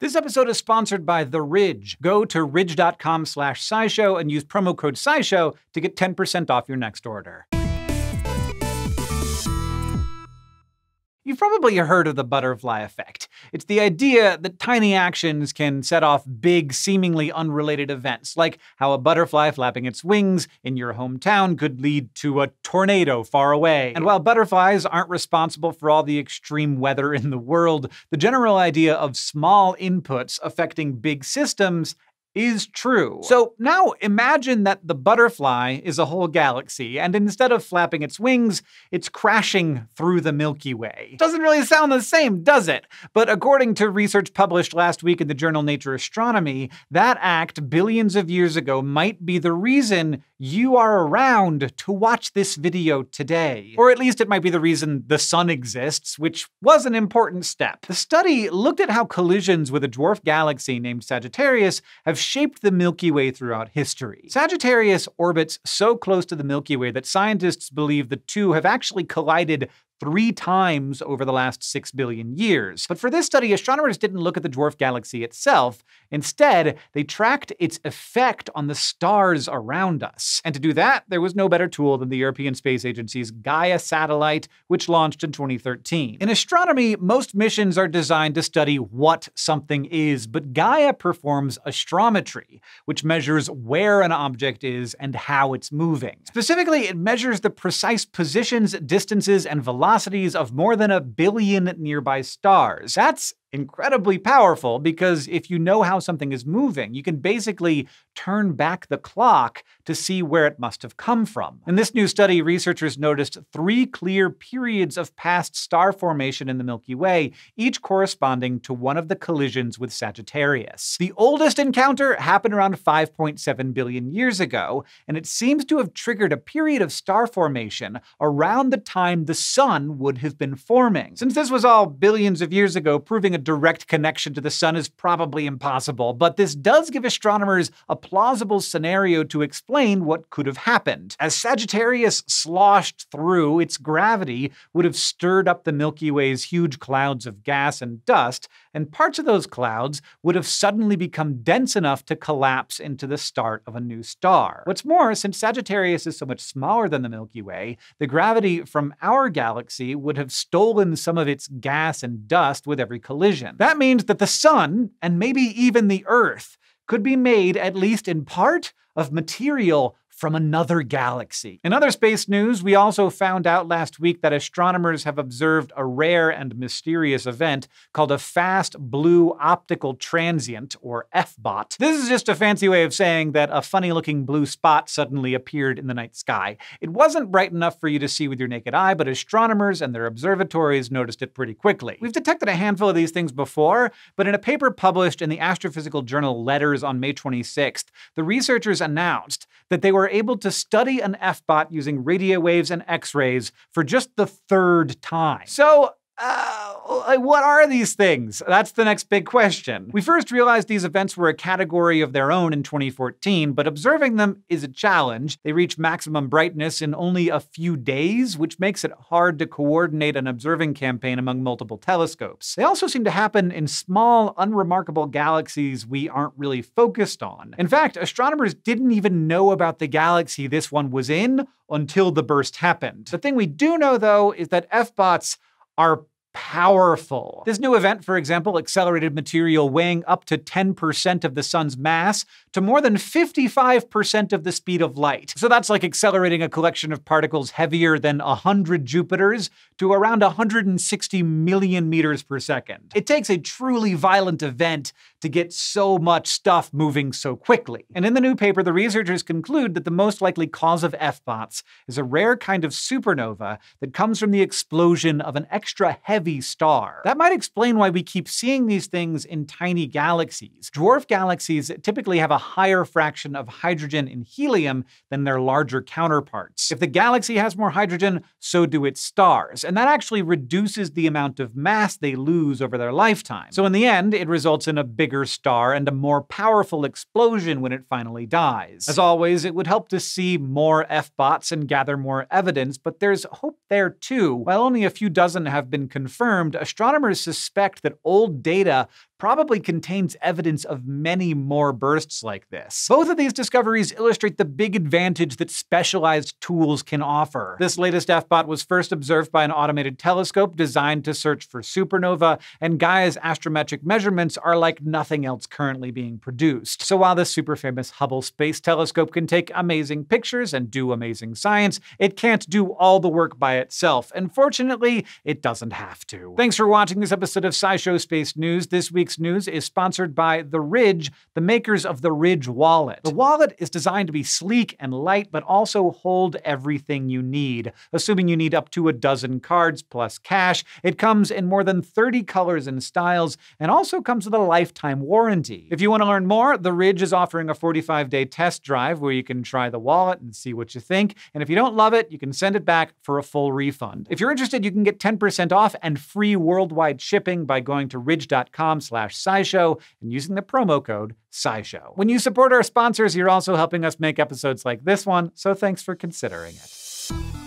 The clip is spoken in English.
This episode is sponsored by The Ridge. Go to ridge.com slash scishow and use promo code scishow to get 10% off your next order. You've probably heard of the butterfly effect. It's the idea that tiny actions can set off big, seemingly unrelated events, like how a butterfly flapping its wings in your hometown could lead to a tornado far away. And while butterflies aren't responsible for all the extreme weather in the world, the general idea of small inputs affecting big systems is true. So now imagine that the butterfly is a whole galaxy, and instead of flapping its wings, it's crashing through the Milky Way. Doesn't really sound the same, does it? But according to research published last week in the journal Nature Astronomy, that act billions of years ago might be the reason you are around to watch this video today. Or at least it might be the reason the sun exists, which was an important step. The study looked at how collisions with a dwarf galaxy named Sagittarius have shaped the Milky Way throughout history. Sagittarius orbits so close to the Milky Way that scientists believe the two have actually collided three times over the last six billion years. But for this study, astronomers didn't look at the dwarf galaxy itself. Instead, they tracked its effect on the stars around us. And to do that, there was no better tool than the European Space Agency's Gaia satellite, which launched in 2013. In astronomy, most missions are designed to study what something is, but Gaia performs astrometry, which measures where an object is and how it's moving. Specifically, it measures the precise positions, distances, and velocities velocities of more than a billion nearby stars. That's incredibly powerful because if you know how something is moving, you can basically turn back the clock to see where it must have come from. In this new study, researchers noticed three clear periods of past star formation in the Milky Way, each corresponding to one of the collisions with Sagittarius. The oldest encounter happened around 5.7 billion years ago, and it seems to have triggered a period of star formation around the time the Sun would have been forming. Since this was all billions of years ago, proving a direct connection to the sun is probably impossible, but this does give astronomers a plausible scenario to explain what could have happened. As Sagittarius sloshed through, its gravity would have stirred up the Milky Way's huge clouds of gas and dust and parts of those clouds would have suddenly become dense enough to collapse into the start of a new star. What's more, since Sagittarius is so much smaller than the Milky Way, the gravity from our galaxy would have stolen some of its gas and dust with every collision. That means that the Sun, and maybe even the Earth, could be made, at least in part, of material from another galaxy. In other space news, we also found out last week that astronomers have observed a rare and mysterious event called a fast blue optical transient, or FBOT. This is just a fancy way of saying that a funny looking blue spot suddenly appeared in the night sky. It wasn't bright enough for you to see with your naked eye, but astronomers and their observatories noticed it pretty quickly. We've detected a handful of these things before, but in a paper published in the astrophysical journal Letters on May 26th, the researchers announced that they were able to study an FBOT using radio waves and X rays for just the third time. So uh, what are these things? That's the next big question. We first realized these events were a category of their own in 2014, but observing them is a challenge. They reach maximum brightness in only a few days, which makes it hard to coordinate an observing campaign among multiple telescopes. They also seem to happen in small, unremarkable galaxies we aren't really focused on. In fact, astronomers didn't even know about the galaxy this one was in until the burst happened. The thing we do know, though, is that FBOTs are powerful. This new event, for example, accelerated material weighing up to 10% of the sun's mass to more than 55% of the speed of light. So that's like accelerating a collection of particles heavier than 100 Jupiters to around 160 million meters per second. It takes a truly violent event to get so much stuff moving so quickly. And in the new paper, the researchers conclude that the most likely cause of F-bots is a rare kind of supernova that comes from the explosion of an extra heavy star. That might explain why we keep seeing these things in tiny galaxies. Dwarf galaxies typically have a higher fraction of hydrogen and helium than their larger counterparts. If the galaxy has more hydrogen, so do its stars, and that actually reduces the amount of mass they lose over their lifetime. So in the end, it results in a big bigger star and a more powerful explosion when it finally dies. As always, it would help to see more F-bots and gather more evidence, but there's hope there too. While only a few dozen have been confirmed, astronomers suspect that old data probably contains evidence of many more bursts like this. Both of these discoveries illustrate the big advantage that specialized tools can offer. This latest FBOT was first observed by an automated telescope designed to search for supernova, and Gaia's astrometric measurements are like nothing else currently being produced. So while the super famous Hubble Space Telescope can take amazing pictures and do amazing science, it can't do all the work by itself, and fortunately, it doesn't have to. Thanks for watching this episode of SciShow Space News. This week's news is sponsored by The Ridge, the makers of the Ridge Wallet. The wallet is designed to be sleek and light, but also hold everything you need. Assuming you need up to a dozen cards plus cash, it comes in more than 30 colors and styles, and also comes with a lifetime warranty. If you want to learn more, The Ridge is offering a 45-day test drive where you can try the wallet and see what you think. And if you don't love it, you can send it back for a full refund. If you're interested, you can get 10% off and free worldwide shipping by going to ridge.com slash scishow and using the promo code scishow. When you support our sponsors, you're also helping us make episodes like this one, so thanks for considering it.